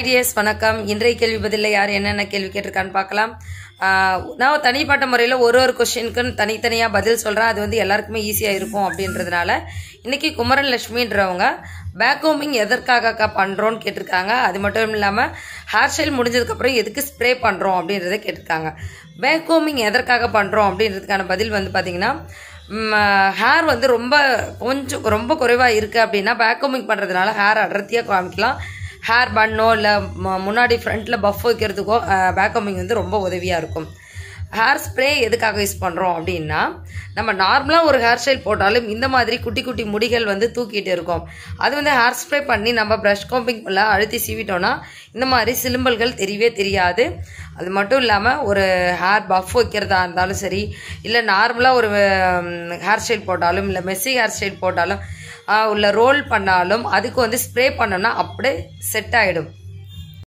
ideas வணக்கம் இன்றைய கேள்வி பதிலில் யார் என்னென்ன கேள்வி கேட்டிருக்கான்னு பார்க்கலாம் நான் தனிப்பட்ட முறையில் ஒரு ஒரு கொஷினுக்குன்னு தனித்தனியாக பதில் சொல்கிறேன் அது வந்து எல்லாருக்குமே ஈஸியாக இருக்கும் அப்படின்றதுனால இன்றைக்கி குமரன் லட்சுமின்றவங்க பேக்ஹோமிங் எதற்காகக்கா பண்ணுறோன்னு கேட்டிருக்காங்க அது மட்டும் இல்லாமல் ஹேர் ஸ்டைல் முடிஞ்சதுக்கப்புறம் எதுக்கு ஸ்ப்ரே பண்ணுறோம் அப்படின்றத கேட்டிருக்காங்க பேக்ஹோமிங் எதற்காக பண்ணுறோம் அப்படின்றதுக்கான பதில் வந்து பார்த்திங்கன்னா ஹேர் வந்து ரொம்ப கொஞ்சம் ரொம்ப குறைவாக இருக்குது அப்படின்னா பேக்கோமிங் பண்ணுறதுனால ஹேர் அடர்த்தியாக காமிக்கலாம் ஹேர் பண்ணோ இல்லை முன்னாடி ஃப்ரண்ட்டில் பஃப் வைக்கிறதுக்கோ பேக்கம்பிங் வந்து ரொம்ப உதவியாக இருக்கும் ஹேர் ஸ்ப்ரே எதுக்காக யூஸ் பண்ணுறோம் அப்படின்னா நம்ம நார்மலாக ஒரு ஹேர் ஸ்டைல் போட்டாலும் இந்த மாதிரி குட்டி குட்டி முடிகள் வந்து தூக்கிட்டு இருக்கும் அது வந்து ஹேர் ஸ்ப்ரே பண்ணி நம்ம ப்ரஷ் கோம்பிங் அழுத்தி சீவிட்டோன்னா இந்த மாதிரி சிலும்பல்கள் தெரியவே தெரியாது அது மட்டும் இல்லாமல் ஒரு ஹேர் பஃப் வைக்கிறதா இருந்தாலும் சரி இல்லை நார்மலாக ஒரு ஹேர் ஸ்டைல் போட்டாலும் இல்லை மெஸ்ஸி ஹேர் ஸ்டைல் போட்டாலும் உள்ள ரோல் பண்ணாலும் அதுக்கு வந்து ஸ்ப்ரே பண்ணோம்னா அப்படியே செட் ஆகிடும்